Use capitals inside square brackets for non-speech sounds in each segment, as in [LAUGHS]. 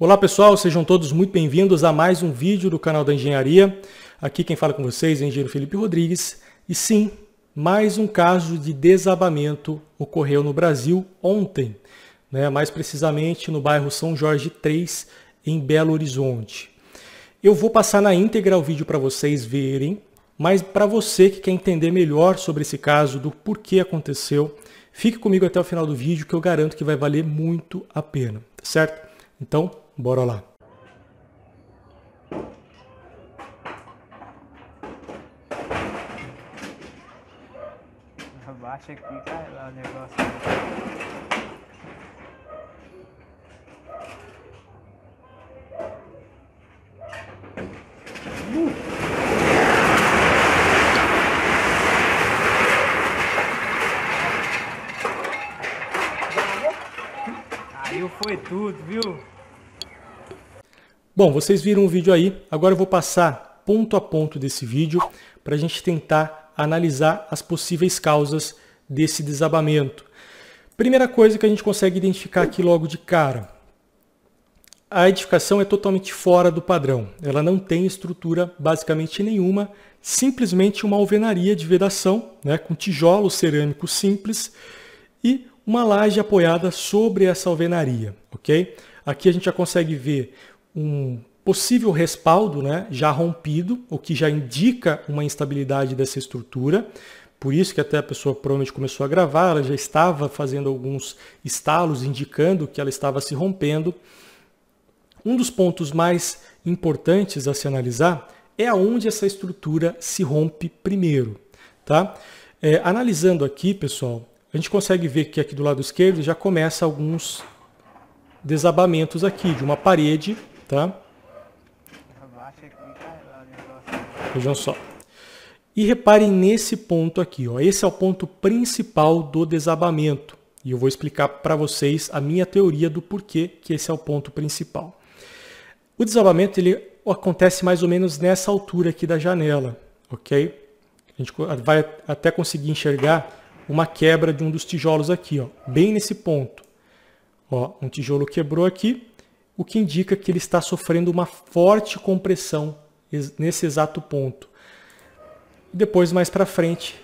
Olá pessoal, sejam todos muito bem-vindos a mais um vídeo do canal da Engenharia. Aqui quem fala com vocês é o engenheiro Felipe Rodrigues. E sim, mais um caso de desabamento ocorreu no Brasil ontem, né? mais precisamente no bairro São Jorge 3, em Belo Horizonte. Eu vou passar na íntegra o vídeo para vocês verem, mas para você que quer entender melhor sobre esse caso, do porquê aconteceu, fique comigo até o final do vídeo que eu garanto que vai valer muito a pena, tá certo? Então, Bora lá. Abaixa [LAUGHS] aqui, cai lá o negócio. Aí foi tudo, viu? Bom, vocês viram o vídeo aí, agora eu vou passar ponto a ponto desse vídeo para a gente tentar analisar as possíveis causas desse desabamento. Primeira coisa que a gente consegue identificar aqui logo de cara, a edificação é totalmente fora do padrão. Ela não tem estrutura basicamente nenhuma, simplesmente uma alvenaria de vedação, né, com tijolos cerâmicos simples e uma laje apoiada sobre essa alvenaria, ok? Aqui a gente já consegue ver um possível respaldo né, já rompido, o que já indica uma instabilidade dessa estrutura. Por isso que até a pessoa provavelmente começou a gravar, ela já estava fazendo alguns estalos indicando que ela estava se rompendo. Um dos pontos mais importantes a se analisar é aonde essa estrutura se rompe primeiro. Tá? É, analisando aqui, pessoal, a gente consegue ver que aqui do lado esquerdo já começa alguns desabamentos aqui de uma parede Tá? Vejam só. E reparem nesse ponto aqui, ó. Esse é o ponto principal do desabamento. E eu vou explicar para vocês a minha teoria do porquê que esse é o ponto principal. O desabamento ele acontece mais ou menos nessa altura aqui da janela, ok? A gente vai até conseguir enxergar uma quebra de um dos tijolos aqui, ó, bem nesse ponto. Ó, um tijolo quebrou aqui, o que indica que ele está sofrendo uma forte compressão nesse exato ponto. Depois, mais para frente,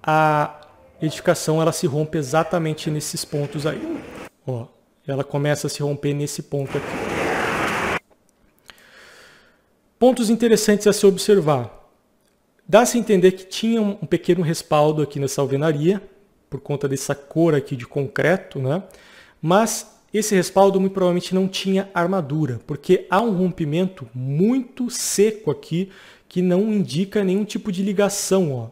a edificação ela se rompe exatamente nesses pontos aí. Ó, ela começa a se romper nesse ponto aqui. Pontos interessantes a se observar. Dá-se a entender que tinha um pequeno respaldo aqui nessa alvenaria, por conta dessa cor aqui de concreto, né? mas esse respaldo muito provavelmente não tinha armadura, porque há um rompimento muito seco aqui que não indica nenhum tipo de ligação. Ó.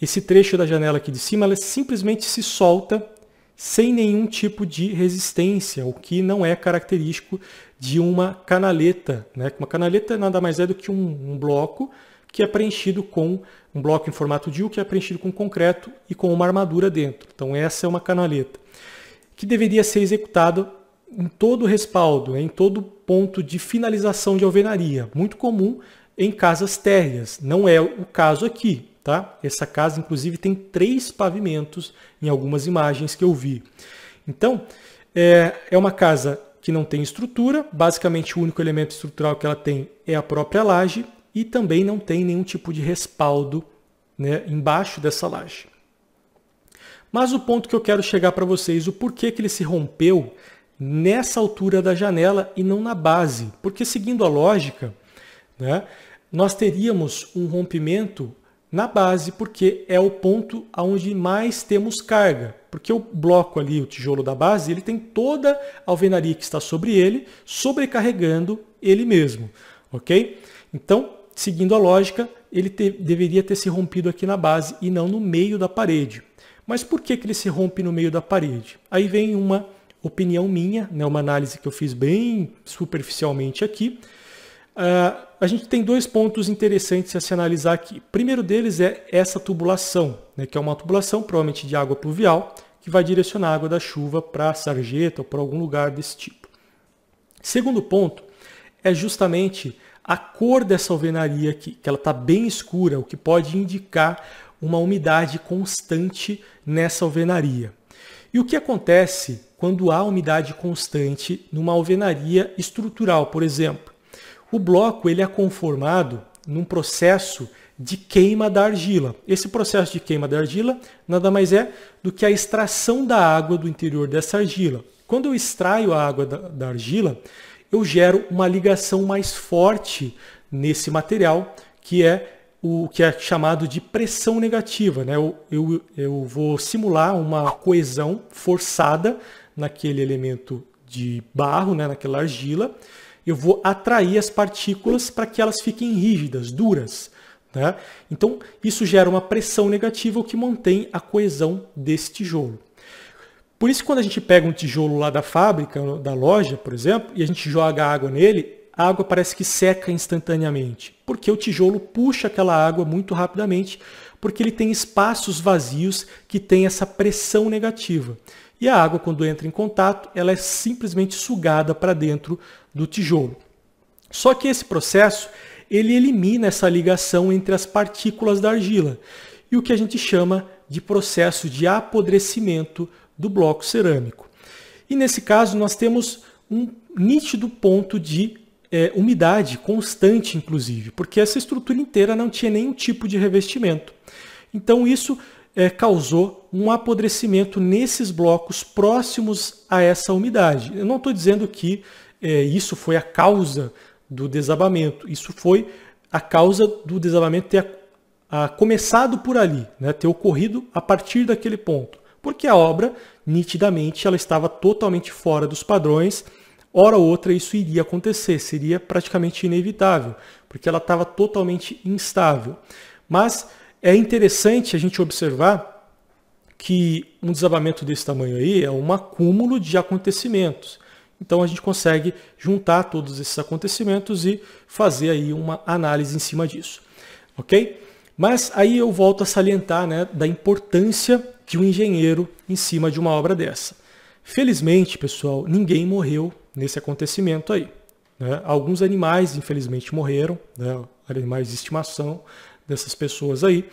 Esse trecho da janela aqui de cima ela simplesmente se solta sem nenhum tipo de resistência, o que não é característico de uma canaleta. Né? Uma canaleta nada mais é do que um, um bloco que é preenchido com um bloco em formato de U que é preenchido com concreto e com uma armadura dentro. Então essa é uma canaleta que deveria ser executado em todo respaldo, em todo ponto de finalização de alvenaria, muito comum em casas térreas. Não é o caso aqui, tá? Essa casa, inclusive, tem três pavimentos em algumas imagens que eu vi. Então, é, é uma casa que não tem estrutura, basicamente o único elemento estrutural que ela tem é a própria laje e também não tem nenhum tipo de respaldo né, embaixo dessa laje. Mas o ponto que eu quero chegar para vocês, o porquê que ele se rompeu nessa altura da janela e não na base. Porque seguindo a lógica, né, nós teríamos um rompimento na base, porque é o ponto onde mais temos carga. Porque o bloco ali, o tijolo da base, ele tem toda a alvenaria que está sobre ele, sobrecarregando ele mesmo. Ok? Então, seguindo a lógica, ele te, deveria ter se rompido aqui na base e não no meio da parede. Mas por que, que ele se rompe no meio da parede? Aí vem uma opinião minha, né, uma análise que eu fiz bem superficialmente aqui. Uh, a gente tem dois pontos interessantes a se analisar aqui. O primeiro deles é essa tubulação, né, que é uma tubulação provavelmente de água pluvial, que vai direcionar a água da chuva para a sarjeta ou para algum lugar desse tipo. Segundo ponto é justamente a cor dessa alvenaria aqui, que ela está bem escura, o que pode indicar uma umidade constante nessa alvenaria. E o que acontece quando há umidade constante numa alvenaria estrutural, por exemplo? O bloco ele é conformado num processo de queima da argila. Esse processo de queima da argila nada mais é do que a extração da água do interior dessa argila. Quando eu extraio a água da, da argila, eu gero uma ligação mais forte nesse material, que é o que é chamado de pressão negativa. Né? Eu, eu, eu vou simular uma coesão forçada naquele elemento de barro, né? naquela argila. Eu vou atrair as partículas para que elas fiquem rígidas, duras. Né? Então, isso gera uma pressão negativa, o que mantém a coesão desse tijolo. Por isso, quando a gente pega um tijolo lá da fábrica, da loja, por exemplo, e a gente joga água nele, a água parece que seca instantaneamente, porque o tijolo puxa aquela água muito rapidamente, porque ele tem espaços vazios que tem essa pressão negativa. E a água, quando entra em contato, ela é simplesmente sugada para dentro do tijolo. Só que esse processo ele elimina essa ligação entre as partículas da argila e o que a gente chama de processo de apodrecimento do bloco cerâmico. E nesse caso nós temos um nítido ponto de é, umidade constante, inclusive, porque essa estrutura inteira não tinha nenhum tipo de revestimento. Então isso é, causou um apodrecimento nesses blocos próximos a essa umidade. Eu não estou dizendo que é, isso foi a causa do desabamento, isso foi a causa do desabamento ter a, a, começado por ali, né, ter ocorrido a partir daquele ponto, porque a obra nitidamente ela estava totalmente fora dos padrões hora ou outra isso iria acontecer, seria praticamente inevitável, porque ela estava totalmente instável. Mas é interessante a gente observar que um desabamento desse tamanho aí é um acúmulo de acontecimentos. Então a gente consegue juntar todos esses acontecimentos e fazer aí uma análise em cima disso, ok? Mas aí eu volto a salientar né, da importância de um engenheiro em cima de uma obra dessa. Felizmente, pessoal, ninguém morreu nesse acontecimento aí. Né? Alguns animais, infelizmente, morreram, né? animais de estimação dessas pessoas aí.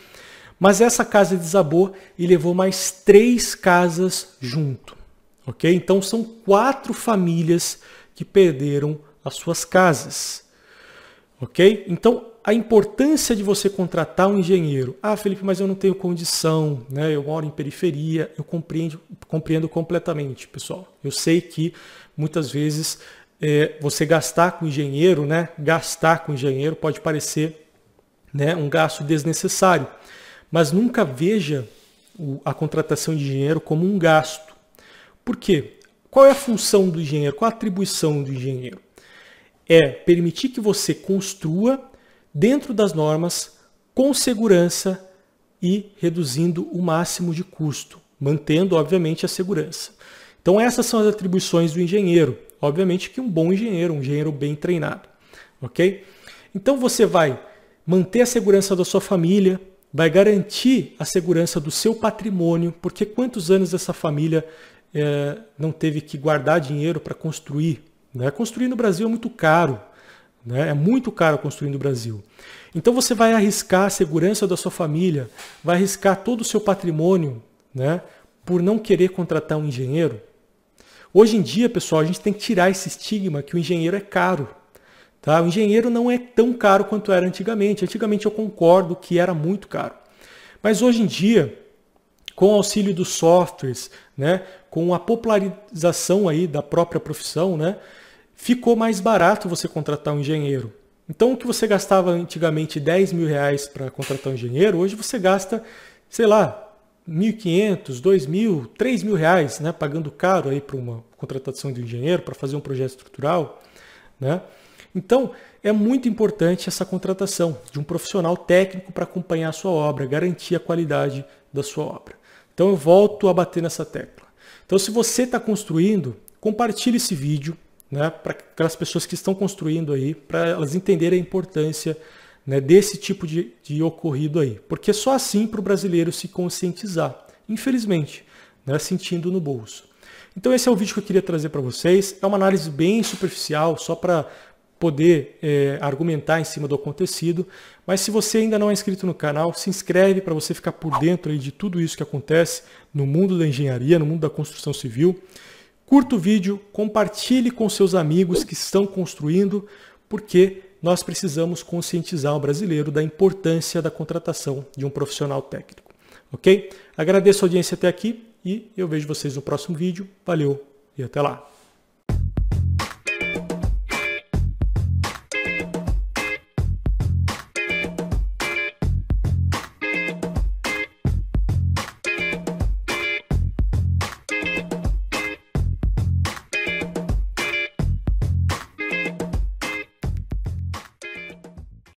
Mas essa casa desabou e levou mais três casas junto. Ok? Então são quatro famílias que perderam as suas casas. Ok? Então a importância de você contratar um engenheiro. Ah, Felipe, mas eu não tenho condição, né? eu moro em periferia, eu compreendo, compreendo completamente, pessoal. Eu sei que muitas vezes é, você gastar com engenheiro, né? Gastar com engenheiro pode parecer né, um gasto desnecessário. Mas nunca veja a contratação de engenheiro como um gasto. Por quê? Qual é a função do engenheiro? Qual a atribuição do engenheiro? É permitir que você construa dentro das normas com segurança e reduzindo o máximo de custo, mantendo, obviamente, a segurança. Então essas são as atribuições do engenheiro. Obviamente que um bom engenheiro, um engenheiro bem treinado, ok? Então você vai manter a segurança da sua família, vai garantir a segurança do seu patrimônio, porque quantos anos essa família é, não teve que guardar dinheiro para construir? Né? Construir no Brasil é muito caro, né? é muito caro construir no Brasil. Então você vai arriscar a segurança da sua família, vai arriscar todo o seu patrimônio, né? por não querer contratar um engenheiro? Hoje em dia, pessoal, a gente tem que tirar esse estigma que o engenheiro é caro. Tá? O engenheiro não é tão caro quanto era antigamente. Antigamente eu concordo que era muito caro. Mas hoje em dia, com o auxílio dos softwares, né, com a popularização aí da própria profissão, né, ficou mais barato você contratar um engenheiro. Então o que você gastava antigamente 10 mil reais para contratar um engenheiro, hoje você gasta, sei lá, 1.500, 2.000, 3.000 reais, né, pagando caro aí para uma contratação de um engenheiro para fazer um projeto estrutural, né? Então, é muito importante essa contratação de um profissional técnico para acompanhar a sua obra, garantir a qualidade da sua obra. Então, eu volto a bater nessa tecla. Então, se você está construindo, compartilhe esse vídeo né, para aquelas pessoas que estão construindo aí, para elas entenderem a importância né, desse tipo de, de ocorrido aí. Porque só assim para o brasileiro se conscientizar, infelizmente, né, sentindo no bolso. Então esse é o vídeo que eu queria trazer para vocês. É uma análise bem superficial, só para poder é, argumentar em cima do acontecido. Mas se você ainda não é inscrito no canal, se inscreve para você ficar por dentro de tudo isso que acontece no mundo da engenharia, no mundo da construção civil. Curta o vídeo, compartilhe com seus amigos que estão construindo, porque nós precisamos conscientizar o brasileiro da importância da contratação de um profissional técnico. Ok? Agradeço a audiência até aqui e eu vejo vocês no próximo vídeo. Valeu e até lá!